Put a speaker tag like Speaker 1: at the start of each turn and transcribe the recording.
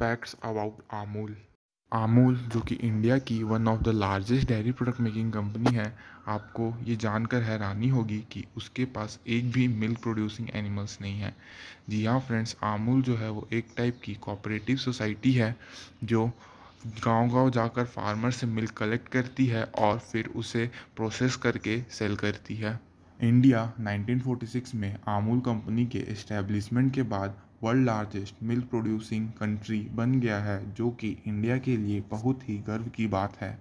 Speaker 1: facts about आमूल आमूल जो कि इंडिया की one of the largest dairy product making company है आपको ये जानकर हैरानी होगी कि उसके पास एक भी मिल्क प्रोड्यूसिंग एनिमल्स नहीं है जी हाँ फ्रेंड्स आमूल जो है वो एक टाइप की कोऑपरेटिव सोसाइटी है जो गांव गांव जाकर फार्मर से मिल्क कलेक्ट करती है और फिर उसे प्रोसेस करके सेल करती है इंडिया 1946 में अमूल कंपनी के इस्टेब्लिशमेंट के बाद world largest milk producing country बन गया है जो कि इंडिया के लिए बहुत ही गर्व की बात है